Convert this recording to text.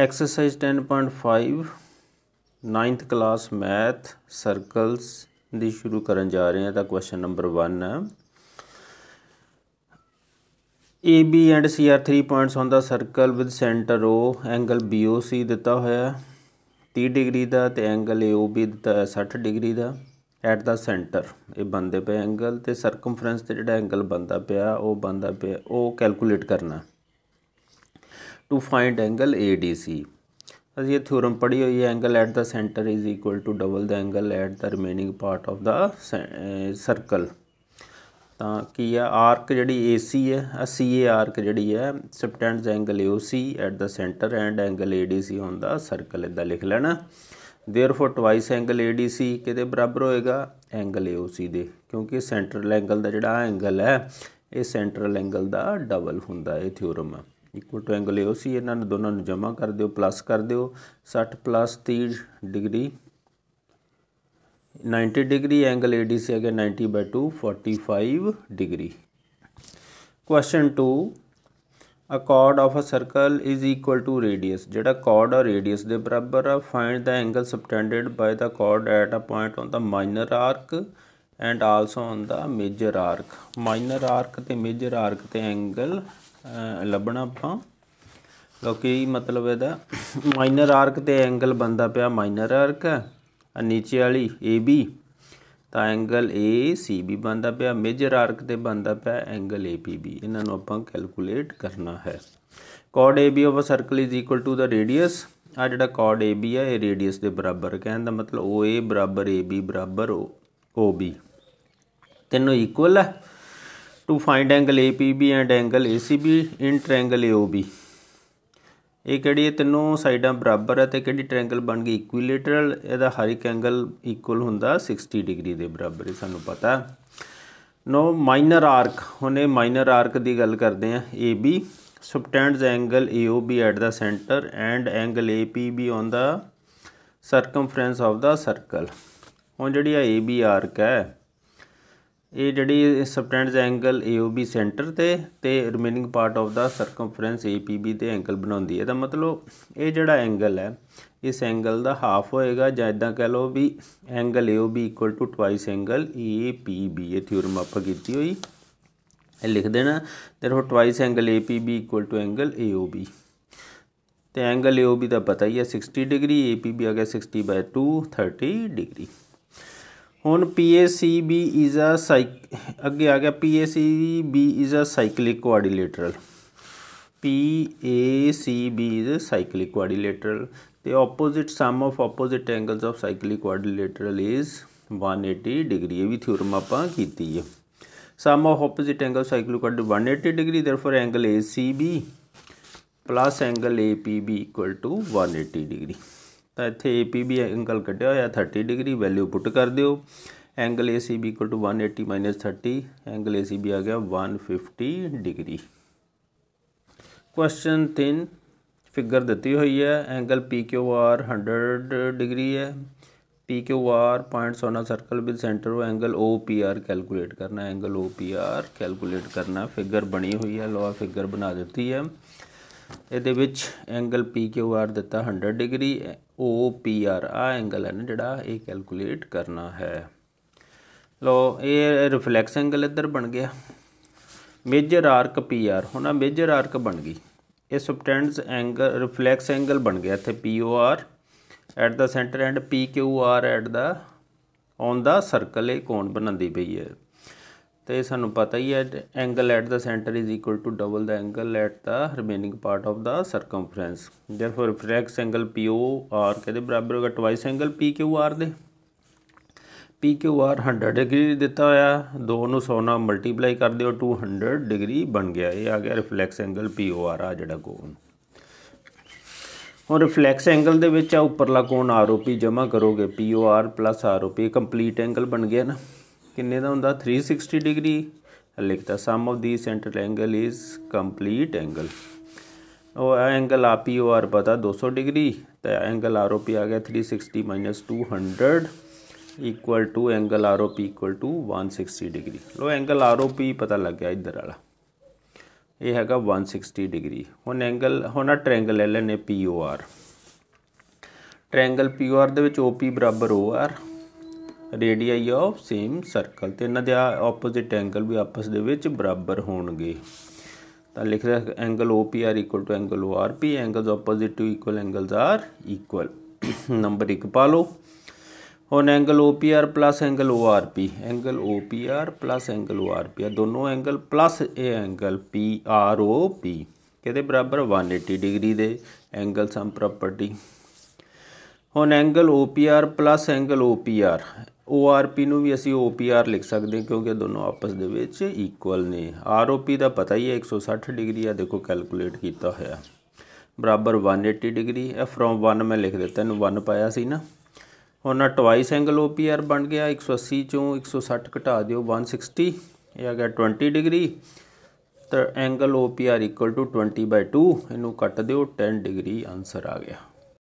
Exercise 10.5 9th class math circles ਦੀ ਸ਼ੁਰੂ ਕਰਨ ਜਾ ਰਹੇ ਹਾਂ ਤਾਂ ਕੁਐਸਚਨ ਨੰਬਰ 1 ਹੈ A B and C are 3 points on the circle with centre O angle BOC ਦਿੱਤਾ ਹੋਇਆ ਹੈ 30 ਡਿਗਰੀ ਦਾ ਤੇ ਐਂਗਲ AOB ਦਿੱਤਾ ਹੈ 60 ਡਿਗਰੀ ਦਾ ਐਟ ਦਾ ਸੈਂਟਰ ਇਹ ਬੰਦੇ ਪਏ ਐਂਗਲ ਤੇ ਸਰਕਮਫਰੈਂਸ ਤੇ ਜਿਹੜਾ ਐਂਗਲ ਬੰਦਾ ਪਿਆ ਉਹ ਬੰਦਾ ਪਿਆ ਉਹ ਕੈਲਕੂਲੇਟ ਕਰਨਾ ਟੂ ਫਾਈਂਡ ਐਂਗਲ ADC ਅਸੀਂ ਇਹ ਥਿਓਰਮ ਪੜ੍ਹੀ ਹੋਈ ਹੈ angle at the centre is equal to double the angle at the remaining part of the circle ਤਾਂ ਕੀ ਆ ਆਰਕ ਜਿਹੜੀ AC ਹੈ CA ਆਰਕ ਜਿਹੜੀ ਹੈ subtends angle AOC at the centre and angle ADC the circle ਇਦਾਂ ਲਿਖ ਲੈਣਾ देयरफॉर ਟਵਾਈਸ ਐਂਗਲ ADC ਕਿਤੇ ਬਰਾਬਰ ਹੋਏਗਾ ਐਂਗਲ AOC ਦੇ ਕਿਉਂਕਿ ਸੈਂਟਰਲ ਐਂਗਲ ਦਾ ਜਿਹੜਾ ਐਂਗਲ ਹੈ ਇਹ ਸੈਂਟਰਲ ਐਂਗਲ ਦਾ ਡਬਲ ਹੁੰਦਾ ਹੈ ਥਿਉਰਮ ਹੈ ਇਕੁਅਲ ਟੂ ਐਂਗਲ ਸੀ ਇਹਨਾਂ ਨੂੰ ਦੋਨਾਂ ਨੂੰ ਜਮ੍ਹਾਂ ਕਰ ਦਿਓ ਪਲੱਸ ਕਰ ਦਿਓ 60 plus 30 degree 90 degree angle ADC ਹੈਗਾ 90/2 45 degree question 2 a chord of a circle is equal to radius ਜਿਹੜਾ ਕੋਰਡ ਆ ਰੇਡੀਅਸ ਦੇ ਬਰਾਬਰ ਆ find the angle subtended by the chord at a point on the minor arc and also on the major arc minor arc ਤੇ major ਆਰਕ ਤੇ angle ਲੱਭਣਾ ਆਪਾਂ ਲੋਕੀ ਮਤਲਬ ਇਹਦਾ ਮਾਈਨਰ ਆਰਕ ਤੇ ਐਂਗਲ ਬੰਦਾ ਪਿਆ ਮਾਈਨਰ ਆਰਕ ਹੈ ਆ ਨੀਚੇ ਵਾਲੀ AB ਤਾਂ ਐਂਗਲ ACB ਬੰਦਾ ਪਿਆ ਮੇਜਰ ਆਰਕ ਤੇ ਬੰਦਾ ਪਿਆ ਐਂਗਲ APB ਇਹਨਾਂ ਨੂੰ ਆਪਾਂ ਕੈਲਕੂਲੇਟ ਕਰਨਾ ਹੈ ਕੋਡ AB of circle is equal to the radius ਆ ਜਿਹੜਾ ਕੋਡ AB ਹੈ ਇਹ ਰੇਡੀਅਸ ਦੇ ਬਰਾਬਰ ਕਹਿਣ ਦਾ ਮਤਲਬ OA ਬਰਾਬਰ AB ਬਰਾਬਰ OB ਤਿੰਨੋਂ ਇਕੁਅਲ ਹੈ to find angle APB and angle ACB in triangle AOB ਇਹ ਕਿਹੜੀ ਤਿੰਨੋਂ ਸਾਈਡਾਂ ਬਰਾਬਰ ਹੈ ਤੇ ਕਿਹੜੀ ਟ੍ਰਾਇੰਗਲ ਬਣ ਗਈ ਇਕੁਇਲੇਟਰਲ ਇਹਦਾ ਹਰ ਇੱਕ ਐਂਗਲ ਇਕੁਅਲ ਹੁੰਦਾ 60 ਡਿਗਰੀ ਦੇ ਬਰਾਬਰ ਇਹ ਸਾਨੂੰ ਪਤਾ ਨੋ ਮਾਈਨਰ ਆਰਕ ਹੁਣੇ ਮਾਈਨਰ ਆਰਕ ਦੀ ਗੱਲ ਕਰਦੇ ਆ AB subtends angle AOB at the center and angle APB on the circumference of the circle ਹੁਣ ਜਿਹੜੀ ਆ AB ਆਰਕ ਹੈ ਇਹ ਜਿਹੜੀ ਸਬਟੈਂਡਸ ਐਂਗਲ AOB ਸੈਂਟਰ ਤੇ ਤੇ remaining part of the circumference APB ਤੇ ਐਂਗਲ ਬਣਾਉਂਦੀ ਹੈ ਤਾਂ ਮਤਲਬ ਇਹ ਜਿਹੜਾ ਐਂਗਲ ਹੈ ਇਸ ਐਂਗਲ ਦਾ ਹਾਫ ਹੋਏਗਾ ਜਾਂ ਇਦਾਂ ਕਹਿ ਲਓ ਵੀ angle AOB equal to twice angle APB ਇਹ ਥਿਉਰਮ ਆਪਾਂ ਕੀਤੀ ਹੋਈ ਇਹ ਲਿਖ ਦੇਣਾ ਤੇਰੋ twice angle APB equal to angle AOB ਤੇ ਐਂਗਲ AOB ਦਾ ਪਤਾ ਹੀ ਹੈ 60 ਡਿਗਰੀ APB ਆ ਗਿਆ 60 2 30 ਡਿਗਰੀ ਹੁਣ PACB ਇਜ਼ ਅ ਸਾਈਕ ਅੱਗੇ ਆ ਗਿਆ PACB is a cyclic quadrilateral PACB is a cyclic quadrilateral ਤੇ opposite sum of opposite angles of cyclic quadrilateral is 180 degree ਇਹ ਵੀ ਥਿਉਰਮ ਆਪਾਂ ਕੀਤੀ ਹੈ sum of opposite angle cyclic quadrilateral 180 degree therefore angle ACB plus angle APB equal to 180 degree. तो इतने A P B angle कटिया हुआ thirty degree value put कर दौ angle A C B equal to one eighty minus thirty angle A C B आ गया one fifty degree question तीन figure दिती हुई है angle P Q R hundred degree है पी क्यू आर पॉइंट सोना circle with centre angle O P R calculate करना angle O P R calculate करना फिगर बनी हुई है लोहा फिगर बना देती है ਇਹਦੇ ਵਿੱਚ ਐਂਗਲ PQR ਦਿੱਤਾ 100 ਡਿਗਰੀ OPR ਆ ਐਂਗਲ ਹੈ ਨਾ ਜਿਹੜਾ ਇਹ ਕੈਲਕੂਲੇਟ ਕਰਨਾ ਹੈ ਲੋ ਇਹ ਰਿਫਲੈਕਸ ਐਂਗਲ ਇੱਧਰ ਬਣ ਗਿਆ ਮੇਜਰ ਆਰਕ PR ਹੁਣ ਆ ਮੇਜਰ ਆਰਕ ਬਣ ਗਈ ਇਹ ਸਬਟੈਂਡਸ ਐਂਗਲ ਰਿਫਲੈਕਸ ਐਂਗਲ ਬਣ ਗਿਆ ਇੱਥੇ POR at the centre and PQR at the on the circle ਇਹ ਕੋਣ ਬਣਾਉਂਦੀ ਪਈ ਹੈ ਤੇ ਸਾਨੂੰ ਪਤਾ ਹੀ ਹੈ angle at the centre is equal to double the angle at the remaining part of the circumference therefore reflex angle O R ਕਿਹਦੇ ਬਰਾਬਰ ਹੋਗਾ twice angle P Q R ਦੇ ਪੀ ਕਿਊ ਆਰ 100 ਡਿਗਰੀ ਦਿੱਤਾ ਹੋਇਆ ਦੋ ਨੂੰ 100 ਨਾਲ multiply ਕਰ ਦਿਓ 200 ਡਿਗਰੀ ਬਣ ਗਿਆ ਇਹ ਆ ਗਿਆ reflex angle P O R ਆ ਜਿਹੜਾ ਕੋਣ ਹੁਣ ਰਿਫਲੈਕਸ ਐਂਗਲ ਦੇ ਵਿੱਚ ਆ ਉੱਪਰਲਾ ਕੋਣ ਆਰ ਓ ਪੀ ਜਮਾ ਕਰੋਗੇ P O R plus R O P complete angle ਬਣ ਗਿਆ ਨਾ ਕਿੰਨੇ ਦਾ ਹੁੰਦਾ 360 ਡਿਗਰੀ ਲਿਖਤਾ sum of the centre angle is complete angle ਉਹ ਐਂਗਲ ਪੀ ਓ ਆਰ ਪਤਾ 200 ਡਿਗਰੀ ਤੇ ਐਂਗਲ ਆਰਓਪੀ ਆ ਗਿਆ 360 200 equal to angle ROP equal to 160 degree ਲੋ ਐਂਗਲ ਆਰਓਪੀ ਪਤਾ ਲੱਗ ਗਿਆ ਇੱਧਰ ਵਾਲਾ ਇਹ ਹੈਗਾ 160 ਡਿਗਰੀ ਹੁਣ ਐਂਗਲ ਹੁਣ ਆ ਟ੍ਰਾਇੰਗਲ ਲੈ ਲੈਨੇ ਆਰ ਟ੍ਰਾਇੰਗਲ ਆਰ ਦੇ ਵਿੱਚ ਓਪੀ ਬਰਾਬਰ O R radii of same circle ਤੇ ਇਹਨਾਂ ਦੇ ਆਪੋਜ਼ਿਟ ਐਂਗਲ ਵੀ ਆਪਸ ਦੇ ਵਿੱਚ ਬਰਾਬਰ ਹੋਣਗੇ ਤਾਂ ਲਿਖ ਰਿਹਾ angle OPR equal to angle ORP angles opposite to equal angles are equal number 1 ਪਾ ਲਓ ਹੁਣ angle OPR plus angle ORP angle OPR plus angle ORP ਆ ਦੋਨੋਂ ਐਂਗਲ ਪਲੱਸ ਇਹ ਐਂਗਲ PROP ਕਿਹਦੇ ਬਰਾਬਰ 180 ਡਿਗਰੀ ਦੇ ਐਂਗਲ ਸਮ ਪ੍ਰਾਪਰਟੀ ਹੁਣ angle OPR plus angle OPR ORP ਨੂੰ ਵੀ ਅਸੀਂ OPR ਲਿਖ ਸਕਦੇ ਹਾਂ ਕਿਉਂਕਿ ਦੋਨੋਂ ਆਪਸ ਦੇ ਵਿੱਚ ਇਕੁਅਲ ਨੇ ROP ਦਾ ਪਤਾ ਹੀ ਹੈ 160 ਡਿਗਰੀ ਆ ਦੇਖੋ ਕੈਲਕੂਲੇਟ ਕੀਤਾ ਹੋਇਆ ਬਰਾਬਰ 180 ਡਿਗਰੀ ਇਹ ਫਰੋਮ 1 ਮੈਂ ਲਿਖ ਦਿੱਤਾ ਇਹਨੂੰ 1 ਪਾਇਆ ਸੀ ਨਾ ਹੁਣ ਨਾ ਟਵਾਈਸ ਐਂਗਲ OPR ਬਣ ਗਿਆ 180 ਚੋਂ 160 ਘਟਾ ਦਿਓ 160 ਇਹ ਆ ਗਿਆ 20 ਡਿਗਰੀ ਤਾਂ ਐਂਗਲ OPR ਇਕੁਅਲ ਟੂ 20/2 ਇਹਨੂੰ ਕੱਟ ਦਿਓ 10 ਡਿਗਰੀ ਆਨਸਰ ਆ ਗਿਆ